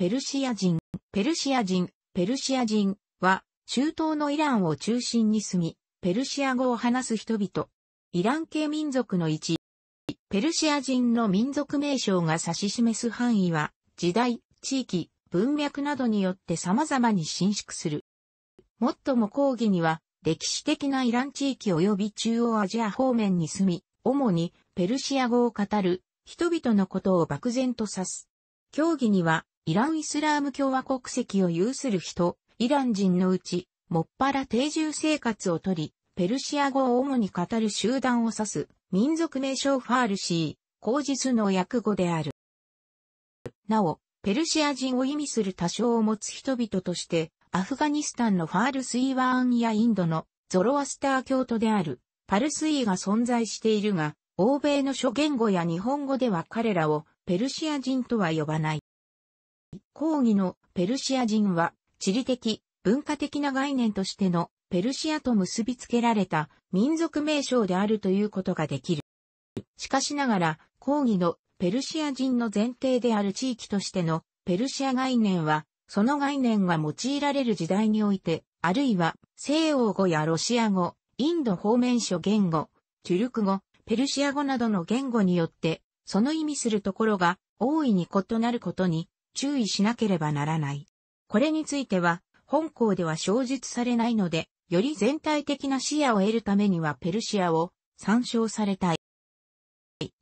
ペルシア人、ペルシア人、ペルシア人は、中東のイランを中心に住み、ペルシア語を話す人々。イラン系民族の一。ペルシア人の民族名称が指し示す範囲は、時代、地域、文脈などによって様々に伸縮する。もっとも講義には、歴史的なイラン地域及び中央アジア方面に住み、主にペルシア語を語る人々のことを漠然と指す。競技にはイランイスラーム共和国籍を有する人、イラン人のうち、もっぱら定住生活をとり、ペルシア語を主に語る集団を指す、民族名称ファールシー、口実の訳語である。なお、ペルシア人を意味する多少を持つ人々として、アフガニスタンのファールスイワーンやインドのゾロアスター教徒であるパルスイが存在しているが、欧米の諸言語や日本語では彼らをペルシア人とは呼ばない。抗議のペルシア人は地理的、文化的な概念としてのペルシアと結びつけられた民族名称であるということができる。しかしながら、抗議のペルシア人の前提である地域としてのペルシア概念は、その概念が用いられる時代において、あるいは西欧語やロシア語、インド方面諸言語、チュルク語、ペルシア語などの言語によって、その意味するところが大いに異なることに注意しなければならない。これについては、本校では詳述されないので、より全体的な視野を得るためにはペルシアを参照されたい。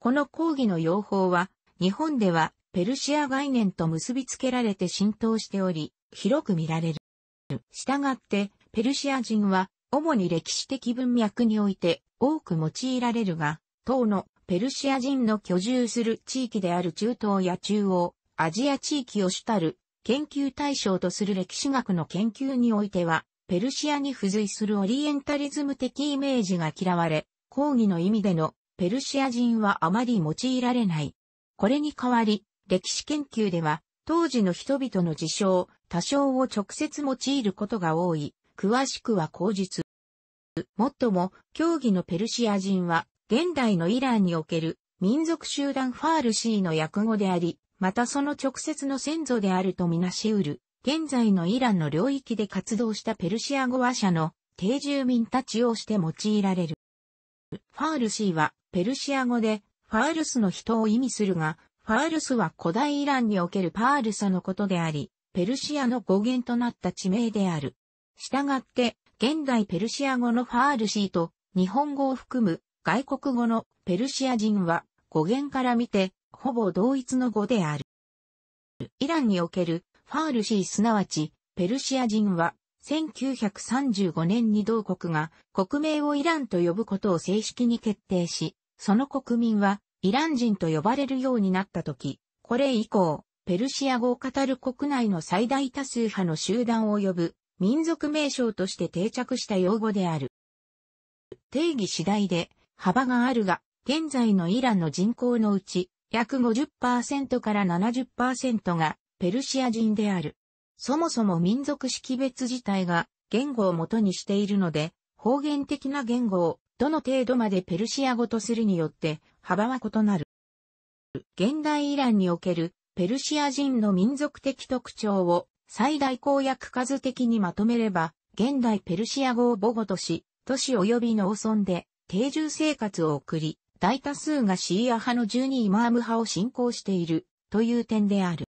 この講義の用法は、日本ではペルシア概念と結びつけられて浸透しており、広く見られる。したがって、ペルシア人は、主に歴史的文脈において多く用いられるが、当のペルシア人の居住する地域である中東や中央、アジア地域を主たる研究対象とする歴史学の研究においては、ペルシアに付随するオリエンタリズム的イメージが嫌われ、抗議の意味でのペルシア人はあまり用いられない。これに代わり、歴史研究では、当時の人々の事象、多少を直接用いることが多い、詳しくは口実。もっとも、競技のペルシア人は、現代のイランにおける民族集団ファールシーの訳語であり、またその直接の先祖であるとみなしうる、現在のイランの領域で活動したペルシア語話者の定住民たちをして用いられる。ファールシーはペルシア語でファールスの人を意味するが、ファールスは古代イランにおけるパールサのことであり、ペルシアの語源となった地名である。したがって、現代ペルシア語のファールシーと日本語を含む外国語のペルシア人は語源から見てほぼ同一の語である。イランにおけるファールシーすなわちペルシア人は1935年に同国が国名をイランと呼ぶことを正式に決定し、その国民はイラン人と呼ばれるようになった時、これ以降、ペルシア語を語る国内の最大多数派の集団を呼ぶ民族名称として定着した用語である。定義次第で幅があるが、現在のイランの人口のうち約50%から70%がペルシア人である。そもそも民族識別自体が言語を元にしているので、方言的な言語をどの程度までペルシア語とするによって幅は異なる。現代イランにおけるペルシア人の民族的特徴を最大公約数的にまとめれば、現代ペルシア語を母語とし、都市及び農村で定住生活を送り、大多数がシーア派の12イマーム派を信仰しているという点である。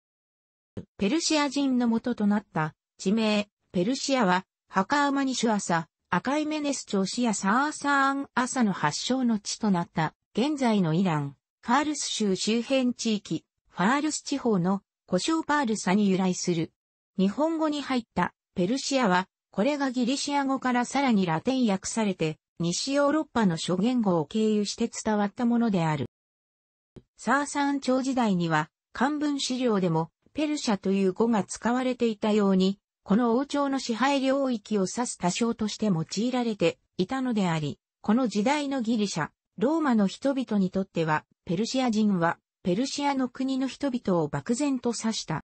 ペルシア人の元となった地名、ペルシアは、ハカーマニシュアサ、赤いメネス朝シアサーサーンアサの発祥の地となった現在のイラン、ファールス州周辺地域、ファールス地方の古称パールサに由来する。日本語に入ったペルシアは、これがギリシア語からさらにラテン訳されて、西ヨーロッパの諸言語を経由して伝わったものである。サーサン朝時代には、漢文資料でも、ペルシャという語が使われていたように、この王朝の支配領域を指す多少として用いられていたのであり、この時代のギリシャ、ローマの人々にとっては、ペルシア人は、ペルシアの国の人々を漠然と指した。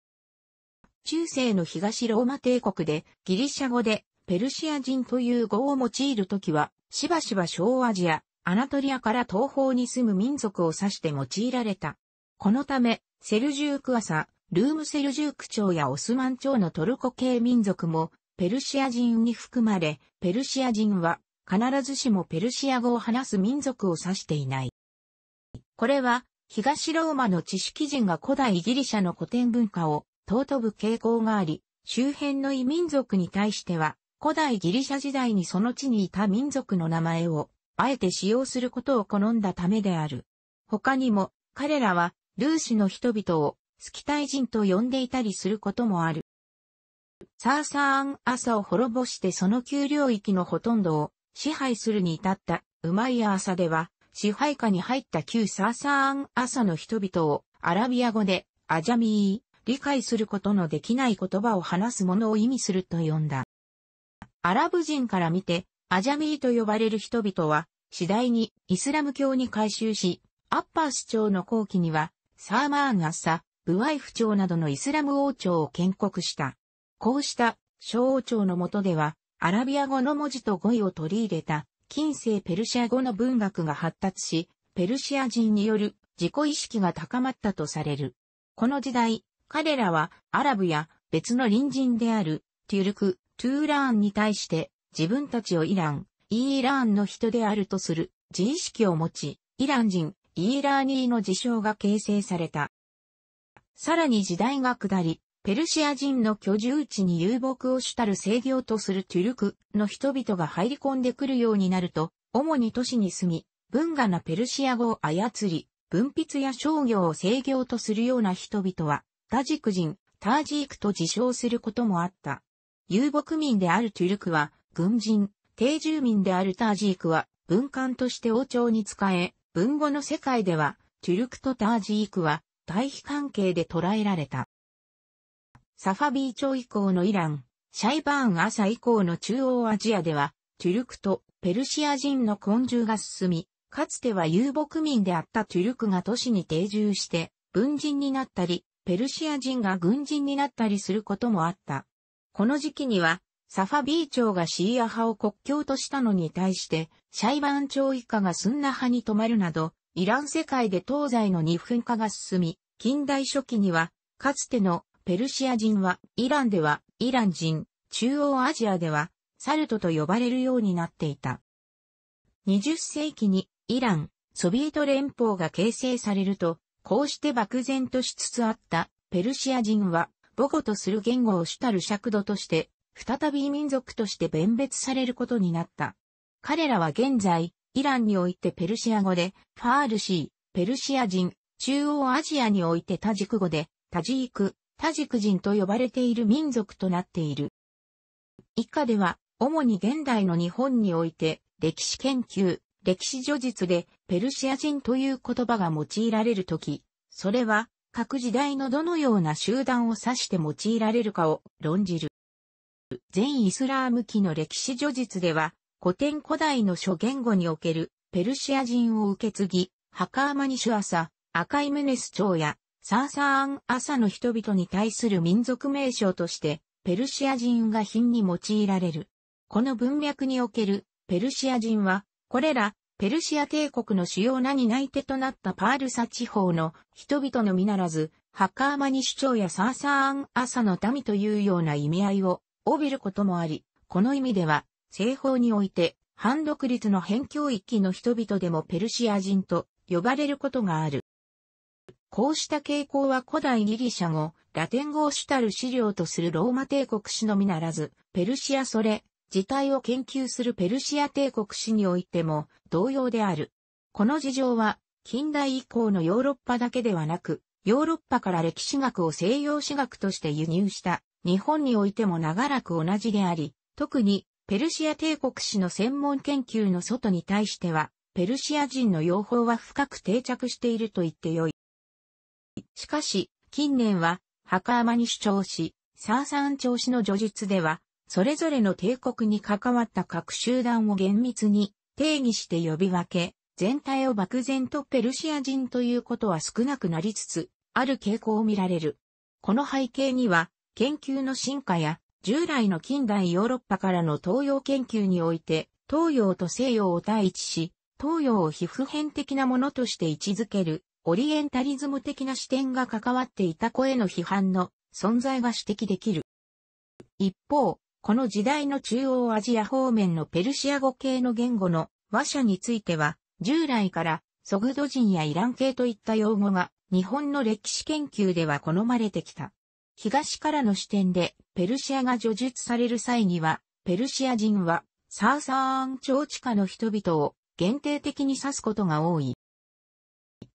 中世の東ローマ帝国でギリシャ語でペルシア人という語を用いるときはしばしば小アジア、アナトリアから東方に住む民族を指して用いられた。このため、セルジューク朝、ルームセルジューク朝やオスマン朝のトルコ系民族も、ペルシア人に含まれ、ペルシア人は、必ずしもペルシア語を話す民族を指していない。これは、東ローマの知識人が古代ギリシャの古典文化を尊ぶ傾向があり、周辺の異民族に対しては、古代ギリシャ時代にその地にいた民族の名前を、あえて使用することを好んだためである。他にも、彼らは、ルーシの人々を、スキタイ人と呼んでいたりすることもある。サーサーン朝を滅ぼしてその丘領域のほとんどを支配するに至ったウマイア朝では支配下に入った旧サーサーン朝の人々をアラビア語でアジャミー理解することのできない言葉を話すものを意味すると呼んだ。アラブ人から見て、アジャミーと呼ばれる人々は、次第にイスラム教に改宗し、アッパー市長の後期には、サーマーン・アッサ、ブワイフ朝などのイスラム王朝を建国した。こうした小王朝の下では、アラビア語の文字と語彙を取り入れた、近世ペルシア語の文学が発達し、ペルシア人による自己意識が高まったとされる。この時代、彼らはアラブや別の隣人であるテュルク、トゥーラーンに対して自分たちをイラン、イーラーンの人であるとする自意識を持ち、イラン人、イーラーニーの自称が形成された。さらに時代が下り、ペルシア人の居住地に遊牧を主たる制御とするトゥルクの人々が入り込んでくるようになると、主に都市に住み、文雅なペルシア語を操り、文筆や商業を制御とするような人々は、タジク人、タージークと自称することもあった。遊牧民であるトゥルクは、軍人、定住民であるタージークは、文官として王朝に仕え、文語の世界では、トゥルクとタージークは、対比関係で捉えられた。サファビー朝以降のイラン、シャイバーン朝以降の中央アジアでは、トゥルクとペルシア人の混住が進み、かつては遊牧民であったトゥルクが都市に定住して、文人になったり、ペルシア人が軍人になったりすることもあった。この時期には、サファビー朝がシーア派を国境としたのに対して、シャイバーン朝以下がスンナ派に止まるなど、イラン世界で東西の二分化が進み、近代初期には、かつてのペルシア人は、イランでは、イラン人、中央アジアでは、サルトと呼ばれるようになっていた。20世紀に、イラン、ソビエト連邦が形成されると、こうして漠然としつつあった、ペルシア人は、母語とする言語を主たる尺度として、再び民族として弁別されることになった。彼らは現在、イランにおいてペルシア語で、ファールシー、ペルシア人、中央アジアにおいてタジク語で、タジーク、タジク人と呼ばれている民族となっている。以下では、主に現代の日本において、歴史研究、歴史叙述で、ペルシア人という言葉が用いられるとき、それは、各時代のどのような集団を指して用いられるかを論じる。全イスラーム期の歴史叙述では、古典古代の諸言語におけるペルシア人を受け継ぎ、ハカーマニシュアサ、アカイムネス朝やサーサーン朝の人々に対する民族名称として、ペルシア人が品に用いられる。この文脈におけるペルシア人は、これらペルシア帝国の主要な担い手となったパールサ地方の人々のみならず、ハッカーマニ首長やサーサーアンサの民というような意味合いを帯びることもあり、この意味では、西方において、反独立の辺境域の人々でもペルシア人と呼ばれることがある。こうした傾向は古代ギリシャ語、ラテン語を主たる資料とするローマ帝国史のみならず、ペルシアそれ、事態を研究するペルシア帝国史においても同様である。この事情は近代以降のヨーロッパだけではなく、ヨーロッパから歴史学を西洋史学として輸入した日本においても長らく同じであり、特にペルシア帝国史の専門研究の外に対しては、ペルシア人の用法は深く定着していると言ってよい。しかし、近年は、墓山に主張し、サーサン調子の叙述では、それぞれの帝国に関わった各集団を厳密に定義して呼び分け、全体を漠然とペルシア人ということは少なくなりつつ、ある傾向を見られる。この背景には、研究の進化や、従来の近代ヨーロッパからの東洋研究において、東洋と西洋を対一し、東洋を皮膚片的なものとして位置づける、オリエンタリズム的な視点が関わっていた子への批判の存在が指摘できる。一方、この時代の中央アジア方面のペルシア語系の言語の話者については、従来からソグド人やイラン系といった用語が日本の歴史研究では好まれてきた。東からの視点でペルシアが叙述される際には、ペルシア人はサーサーン長地下の人々を限定的に指すことが多い。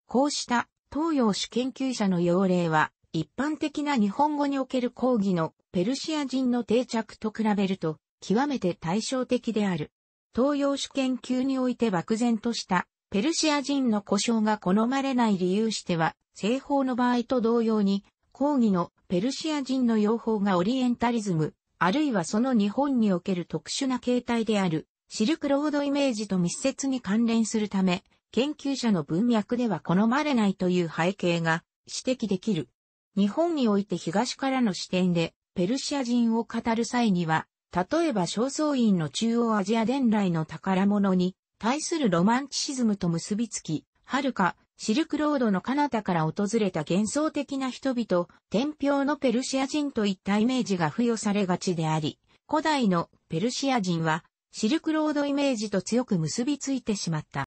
こうした東洋史研究者の要例は一般的な日本語における講義のペルシア人の定着と比べると極めて対照的である。東洋史研究において漠然としたペルシア人の故障が好まれない理由しては、西方の場合と同様に、講義のペルシア人の用法がオリエンタリズム、あるいはその日本における特殊な形態である、シルクロードイメージと密接に関連するため、研究者の文脈では好まれないという背景が指摘できる。日本において東からの視点で、ペルシア人を語る際には、例えば正倉院の中央アジア伝来の宝物に対するロマンチシズムと結びつき、はるかシルクロードの彼方から訪れた幻想的な人々、天平のペルシア人といったイメージが付与されがちであり、古代のペルシア人はシルクロードイメージと強く結びついてしまった。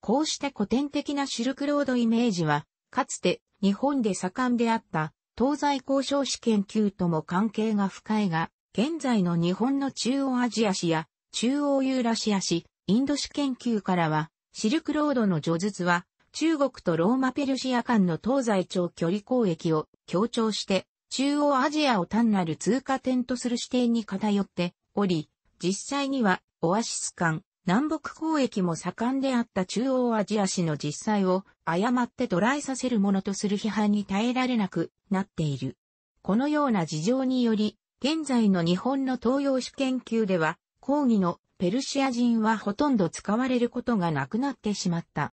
こうして古典的なシルクロードイメージはかつて日本で盛んであった東西交渉史研究とも関係が深いが、現在の日本の中央アジア史や中央ユーラシア史、インド史研究からは、シルクロードの序述は、中国とローマペルシア間の東西長距離交易を強調して、中央アジアを単なる通過点とする視点に偏っており、実際にはオアシス間、南北交易も盛んであった中央アジア史の実際を誤って捕らえさせるものとする批判に耐えられなくなっている。このような事情により、現在の日本の東洋史研究では、講義のペルシア人はほとんど使われることがなくなってしまった。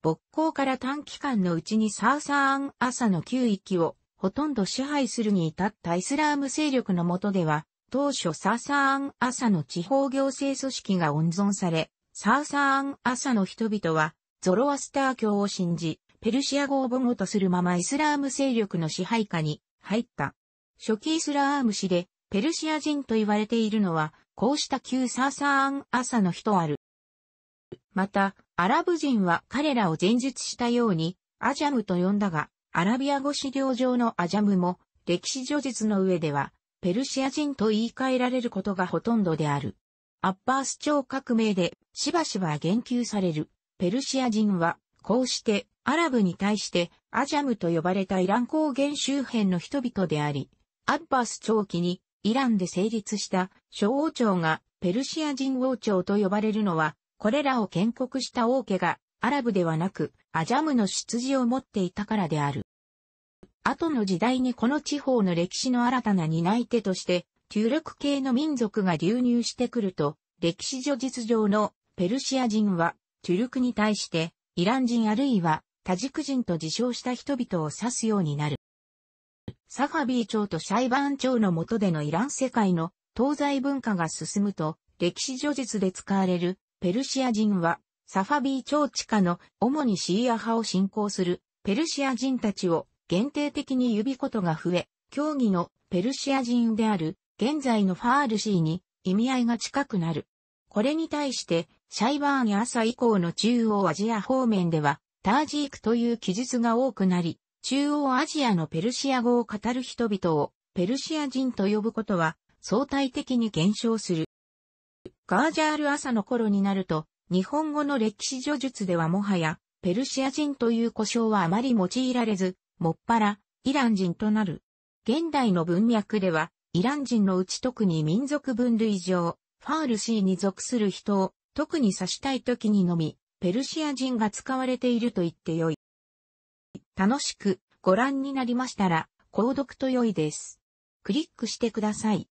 勃興から短期間のうちにサーサーン朝の旧域をほとんど支配するに至ったイスラーム勢力の下では、当初サーサーン朝の地方行政組織が温存され、サーサーン朝の人々は、ゾロアスター教を信じ、ペルシア語を母語とするままイスラーム勢力の支配下に入った。初期イスラーム氏で、ペルシア人と言われているのは、こうした旧サーサーン朝の人ある。また、アラブ人は彼らを前述したように、アジャムと呼んだが、アラビア語資料上のアジャムも、歴史叙述の上では、ペルシア人と言い換えられることがほとんどである。アッバース朝革命でしばしば言及されるペルシア人は、こうしてアラブに対してアジャムと呼ばれたイラン高原周辺の人々であり、アッバス長期にイランで成立した小王朝がペルシア人王朝と呼ばれるのは、これらを建国した王家がアラブではなくアジャムの出自を持っていたからである。後の時代にこの地方の歴史の新たな担い手として、ト力ルク系の民族が流入してくると、歴史上実上のペルシア人は、トュルクに対して、イラン人あるいはタジク人と自称した人々を指すようになる。サファビー朝と裁判長の下でのイラン世界の東西文化が進むと、歴史叙述で使われるペルシア人は、サファビー朝地下の主にシーア派を信仰するペルシア人たちを限定的に指ことが増え、競技のペルシア人である現在のファールシーに意味合いが近くなる。これに対して、シャイバーニ朝以降の中央アジア方面では、タージークという記述が多くなり、中央アジアのペルシア語を語る人々をペルシア人と呼ぶことは相対的に減少する。ガージャール朝の頃になると、日本語の歴史叙述ではもはやペルシア人という呼称はあまり用いられず、もっぱら、イラン人となる。現代の文脈では、イラン人のうち特に民族分類上、ファールシーに属する人を、特に指したい時にのみ、ペルシア人が使われていると言ってよい。楽しくご覧になりましたら、購読と良いです。クリックしてください。